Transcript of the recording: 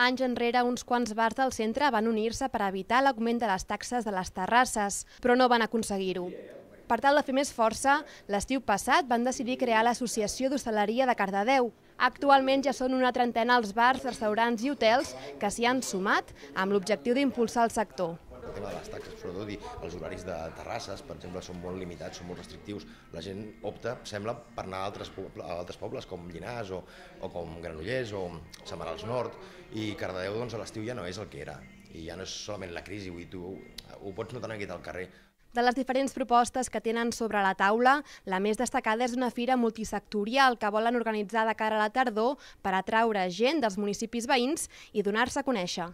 Anys enrere, uns quants bars del centre van unir-se per evitar l'augment de les taxes de les terrasses, però no van aconseguir-ho. Per tal de fer més força, l'estiu passat van decidir crear l'Associació d'Hostaleria de Cardedeu. Actualment ja són una trentena els bars, restaurants i hotels que s'hi han sumat amb l'objectiu d'impulsar el sector el tema de les taxes, sobretot, i els horaris de terrasses, per exemple, són molt limitats, són molt restrictius. La gent opta, sembla, per anar a altres, pobles, a altres pobles com Llinars o, o com Granollers o Samarals Nord, i Cardedeu doncs, a l'estiu ja no és el que era. I ja no és solament la crisi, vull, tu ho pots notar aquí al carrer, de les diferents propostes que tenen sobre la taula, la més destacada és una fira multisectorial que volen organitzar de cara a la tardor per atraure gent dels municipis veïns i donar-se a conèixer.